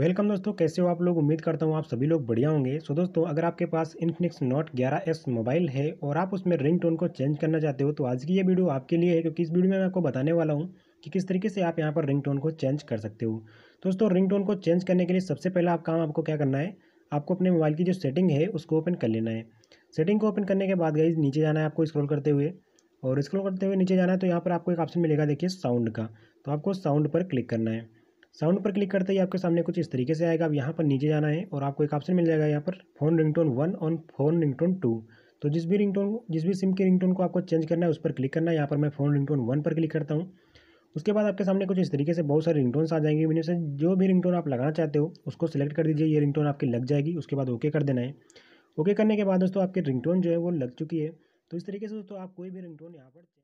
welcome दोस्तों कैसे हो आप लोग उम्मीद करता हूँ आप सभी लोग बढ़िया होंगे सो दोस्तों अगर आपके पास इन्फिनिक्स नोट 11s मोबाइल है और आप उसमें रिंग टोन को चेंज करना चाहते हो तो आज की ये वीडियो आपके लिए है क्योंकि इस वीडियो में मैं आपको बताने वाला हूँ कि किस तरीके से आप यहाँ पर रिंग टोन को चेंज कर सकते हो दोस्तों रिंग टोन को चेंज करने के लिए सबसे पहला आप काम आपको क्या करना है आपको अपने मोबाइल की जो सेटिंग है उसको ओपन कर लेना है सेटिंग को ओपन करने के बाद गई नीचे जाना है आपको स्क्रोल करते हुए और स्क्रोल करते हुए नीचे जाना है तो यहाँ पर आपको एक ऑप्शन मिलेगा देखिए साउंड का तो आपको साउंड पर क्लिक करना है साउंड पर क्लिक करते ही आपके सामने कुछ इस तरीके से आएगा अब यहाँ पर नीचे जाना है और आपको एक ऑप्शन मिल जाएगा यहाँ पर फ़ोन रिंगटोन वन और फ़ोन रिंगटोन टू तो जिस भी रिंगटोन जिस भी सिम के रिंगटोन को आपको चेंज करना है उस पर क्लिक करना है यहाँ पर मैं फ़ोन रिंगटोन वन पर क्लिक करता हूँ उसके बाद आपके सामने कुछ इस तरीके से बहुत सारे रिंगटोन्स सा आ जाएंगे मीनू से जो भी रिंगटोन आप लगाना चाहते हो उसको सिलेक्ट कर दीजिए ये रिंगटोन आपकी लग जाएगी उसके बाद ओके कर देना है ओके करने के बाद दोस्तों आपकी रिंगटोन जो है वो लग चुकी है तो इस तरीके से दोस्तों आप कोई भी रिंगटोन यहाँ पर